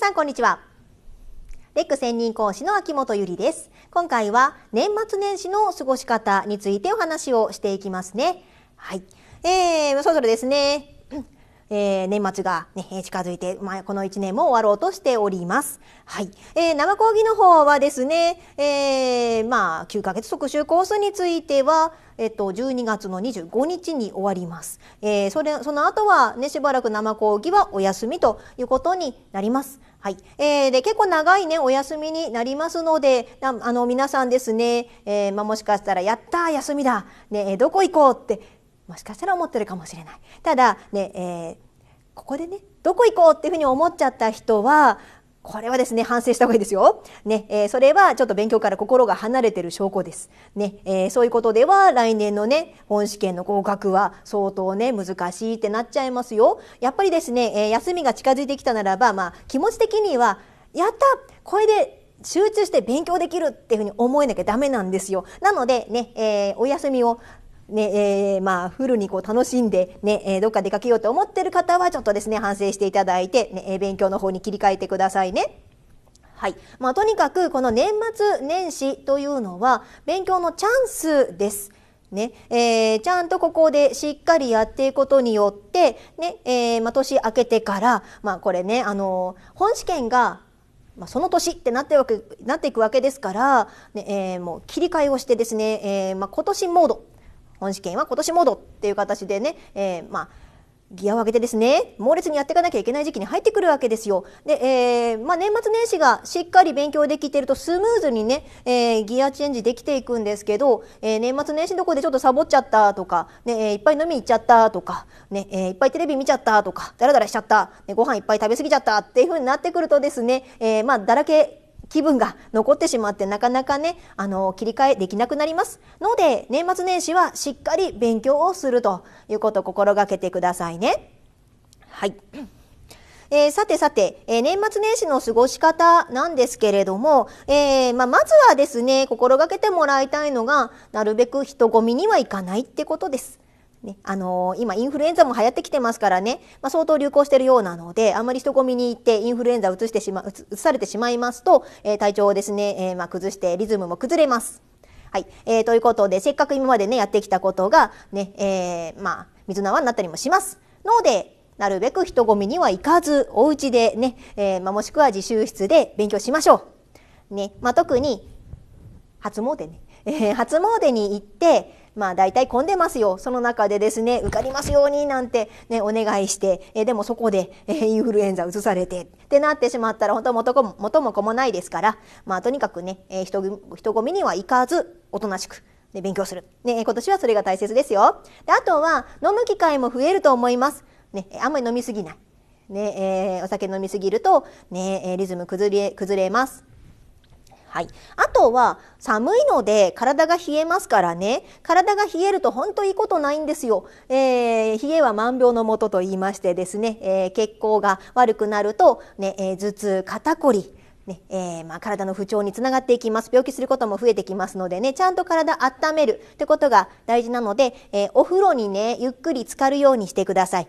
皆さんこんにちはレック専任講師の秋元由里です今回は年末年始の過ごし方についてお話をしていきますねはい、えー、そろそろですねえー、年末が、ね、近づいて、まあ、この1年も終わろうとしております。はい。えー、生講義の方はですね、えー、まあ、9ヶ月特集コースについては、えっと、12月の25日に終わります。えー、それ、その後はね、しばらく生講義はお休みということになります。はい。えー、で、結構長いね、お休みになりますので、あの、皆さんですね、えー、まあ、もしかしたら、やった休みだね、どこ行こうって、もしかしたら思ってるかもしれない。ただね、えー、ここでねどこ行こうっていうふうに思っちゃった人はこれはですね反省した方がいいですよ。ね、えー、それはちょっと勉強から心が離れてる証拠です。ね、えー、そういうことでは来年のね本試験の合格は相当ね難しいってなっちゃいますよ。やっぱりですね、えー、休みが近づいてきたならば、まあ気持ち的にはやったこれで集中して勉強できるっていうふうに思えなきゃダメなんですよ。なのでね、えー、お休みをねえー、まあ、フルにこう楽しんでね、えどっか出かけようと思ってる方はちょっとですね反省していただいて、ね、勉強の方に切り替えてくださいね。はいまあ、とにかくこの年末年始というのは勉強のチャンスです。ねえー、ちゃんとここでしっかりやっていくことによってね、えー、まあ、年明けてから、まあ、これね、あのー、本試験が、まあ、その年ってなってわけなっていくわけですから、ねえもう切り替えをしてですね、えま今年モード本試験は今年ードっていう形でね、えー、まあギアを上げてですね、猛烈にやっていかなきゃいけない時期に入ってくるわけですよ。で、えー、まあ、年末年始がしっかり勉強できてるとスムーズにね、えー、ギアチェンジできていくんですけど、えー、年末年始のとこでちょっとサボっちゃったとか、ね、えいっぱい飲み行っちゃったとか、ね、えいっぱいテレビ見ちゃったとか、だらだらしちゃった、ね、ご飯いっぱい食べ過ぎちゃったっていう風になってくるとですね、えまあ、だらけ気分が残ってしまってなかなかねあの切り替えできなくなりますので年末年始はしっかり勉強をするということを心がけてくださいね。はい、えー、さてさて、えー、年末年始の過ごし方なんですけれども、えー、まあ、まずはですね心がけてもらいたいのがなるべく人混みには行かないってことです。ねあのー、今インフルエンザも流行ってきてますからね、まあ、相当流行してるようなのであんまり人混みに行ってインフルエンザうつしてしまうつされてしまいますと、えー、体調をですね、えー、まあ、崩してリズムも崩れます。はい、えー、ということでせっかく今までねやってきたことがね、えー、まあ、水縄になったりもします。のでなるべく人混みには行かずお家でね、えー、まあ、もしくは自習室で勉強しましょう。ねまあ、特に初詣ね、えー、初詣に行ってまあ大体混んでますよ。その中でですね、受かりますようになんてね、お願いして、えでもそこで、えインフルエンザ移されてってなってしまったら本当元も元も子もないですから、まあとにかくね、え人人混みには行かず、おとなしく。で勉強する。ね、今年はそれが大切ですよ。で、あとは、飲む機会も増えると思います。ね、あんまり飲みすぎない。ね、えー、お酒飲みすぎると、ね、リズム崩れ、崩れます。はい、あとは寒いので体が冷えますからね体が冷えると本当いいことないんですよ、えー、冷えは万病のもとと言いましてですね、えー、血行が悪くなるとね、えー、頭痛肩こりねえー、まあ、体の不調につながっていきます病気することも増えてきますのでねちゃんと体温めるってことが大事なので、えー、お風呂にねゆっくり浸かるようにしてください。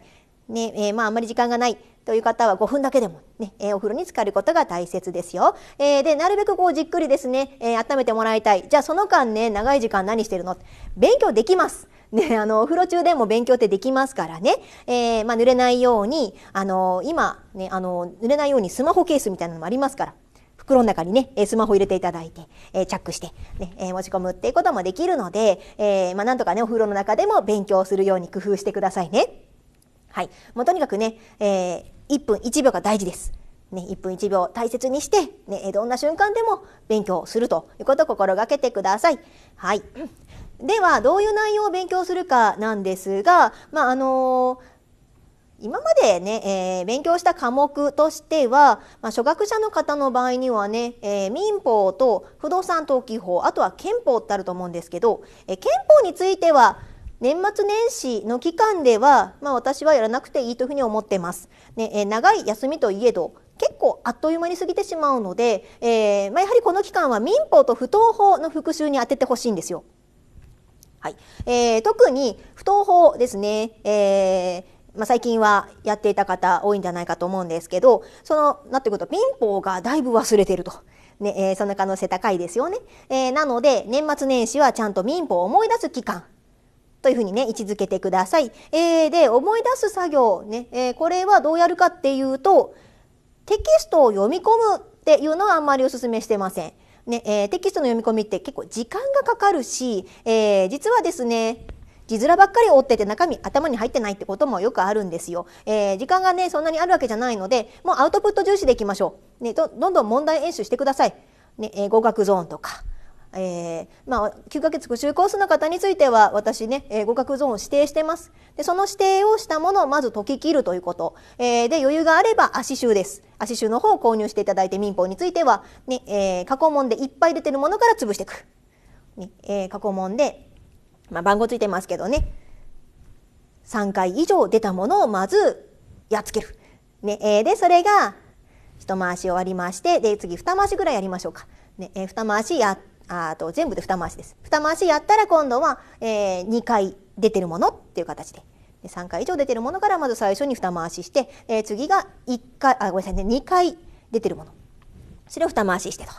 ねえー、まあ、あまり時間がないという方は5分だけでもね、えー、お風呂に浸かることが大切ですよ。えー、で、なるべくこうじっくりですね、えー、温めてもらいたい。じゃあその間ね、長い時間何してるの勉強できます。ね、あの、お風呂中でも勉強ってできますからね。えまあ、濡れないように、あの、今、ね、あの、濡れないようにスマホケースみたいなのもありますから。袋の中にね、スマホ入れていただいて、えチャックして、ね、え持ち込むっていうこともできるので、えまあ、なんとかね、お風呂の中でも勉強するように工夫してくださいね。はい。もうとにかくね、えー、1分1秒が大事です。ね、1分1秒大切にして、ね、どんな瞬間でも勉強するということを心がけてください。はい。では、どういう内容を勉強するかなんですが、まあ、あのー今までね、えー、勉強した科目としては、まあ、初学者の方の場合にはね、えー、民法と不動産登記法あとは憲法ってあると思うんですけど、えー、憲法については年末年始の期間では、まあ、私はやらなくていいというふうに思ってます。ね、え長い休みといえど結構あっという間に過ぎてしまうので、えー、まあ、やはりこの期間は民法と不当法の復習に当ててほしいんですよ。はいえー、特に不当法ですね、えーまあ、最近はやっていた方多いんじゃないかと思うんですけどそのなってくると民法がだいぶ忘れてると。ねえー、その可能性高いですよね、えー、なので年末年始はちゃんと民法を思い出す期間というふうにね、位置づけてください。えー、で、思い出す作業ね、えー、これはどうやるかっていうと、テキストを読み込むっていうのはあんまりお勧めしてません。ね、えー、テキストの読み込みって結構時間がかかるし、えー、実はですね、字面ばっかり追ってて中身頭に入ってないってこともよくあるんですよ。えー、時間がね、そんなにあるわけじゃないので、もうアウトプット重視でいきましょう。ね、どどんどん問題演習してください。ね、えー、合格ゾーンとか、えー、まあ、9ヶ月復習コースの方については私ね、えー、合格ゾーンを指定してます。で、その指定をしたものをまず解き切るということ。えー、で、余裕があれば足集です。足集の方を購入していただいて民法については、ね、え過去問でいっぱい出てるものから潰していく。ね、え過去問で、まあ、番号ついてますけどね、3回以上出たものをまずやっつける。ね、えで、それが、一回し終わりまして、で、次二回しぐらいやりましょうか。ね、え二回しやって、あと全部で2回しです。2回しやったら今度は、えー、2回出てるものっていう形で。3回以上出てるものからまず最初に2回しして、えー、次が1回あごめんなさいね2回出てるものそれを2回ししてと。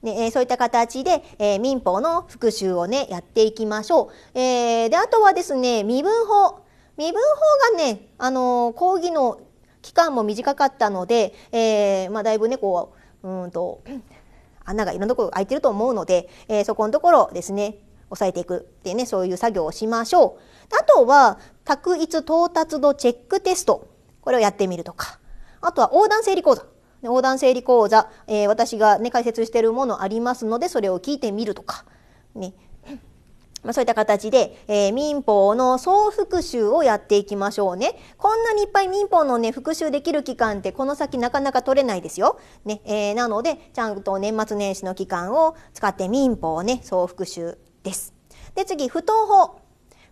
ね、えそういった形で、えー、民法の復習をね、やっていきましょう。えー、で、あとはですね、身分法。身分法がね、あのー、講義の期間も短かったので、えまあ、だいぶね、こう、うんと、穴がいろんなところ開いてると思うので、えー、そこのところですね押さえていくっていうねそういう作業をしましょうあとは択一到達度チェックテストこれをやってみるとかあとは横断整理講座横断整理講座、えー、私がね解説してるものありますのでそれを聞いてみるとかねまあ、そういった形で、えー、民法の総復習をやっていきましょうね。こんなにいっぱい民法のね、復習できる期間ってこの先なかなか取れないですよ。ね、えー、なので、ちゃんと年末年始の期間を使って民法ね、総復習です。で、次、不当法。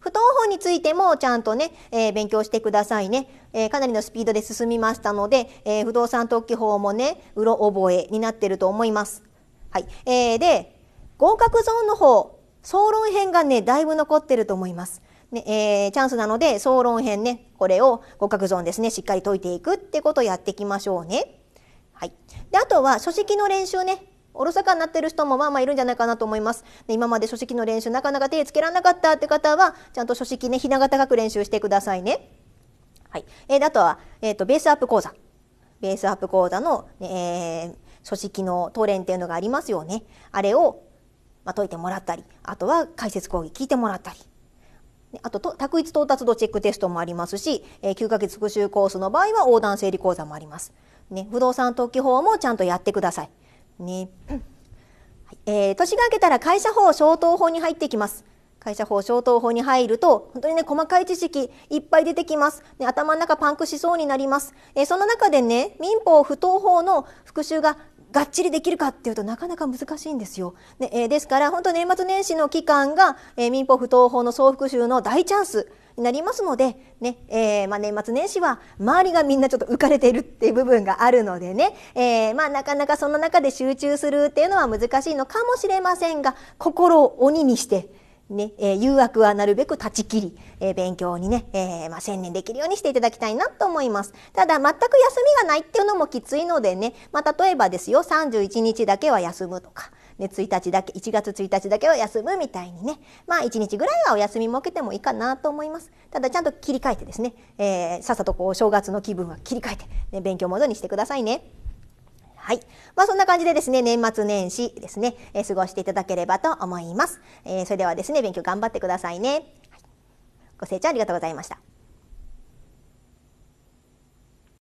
不当法についてもちゃんとね、えー、勉強してくださいね、えー、かなりのスピードで進みましたので、えー、不動産登記法もね、うろ覚えになってると思います。はい。えー、で、合格ゾーンの方、総論編がね、だいぶ残ってると思います。ねえー、チャンスなので、総論編ね、これを合角ゾーンですね、しっかり解いていくってことをやっていきましょうね。はい。で、あとは書式の練習ね、おろそかになってる人もまあまあいるんじゃないかなと思います。で今まで書式の練習なかなか手つけられなかったって方は、ちゃんと書式ね、ひな形書く練習してくださいね。はい。えー、あとは、えっ、ー、と、ベースアップ講座。ベースアップ講座の、ね、えー、書式のトレンっていうのがありますよね。あれをま解いてもらったりあとは解説講義聞いてもらったりあと択一到達度チェックテストもありますし、え9ヶ月復習コースの場合は横断整理講座もあります。ね、不動産登記法もちゃんとやってください。ねはいえー、年が明けたら会社法消灯法に入ってきます。会社法消灯法に入ると本当にね細かい知識いっぱい出てきます、ね、頭の中パンクしそうになります、えー、その中でね民法不当法の復習ががっちりできるかっていうとなかなか難しいんですよ。でえー、ですから本当年末年始の期間が、えー、民法不当法の総復習の大チャンスになりますのでね、えー、まあ、年末年始は周りがみんなちょっと浮かれているっていう部分があるのでね、えまあ、なかなかその中で集中するっていうのは難しいのかもしれませんが心を鬼にして。ねえー、誘惑はなるべく断ち切り、えー、勉強にね、えー、まあ、専念できるようにしていただきたいなと思います。ただ、全く休みがないっていうのもきついのでね、まあ、例えばですよ、31日だけは休むとか、ね、1日だけ、1月1日だけは休むみたいにね、まあ、1日ぐらいはお休み設けてもいいかなと思います。ただ、ちゃんと切り替えてですね、えさっさとこう、正月の気分は切り替えて、ね、勉強モードにしてくださいね。はい。まあそんな感じでですね、年末年始ですね、えー、過ごしていただければと思います。えー、それではですね、勉強頑張ってくださいね。ご清聴ありがとうございました。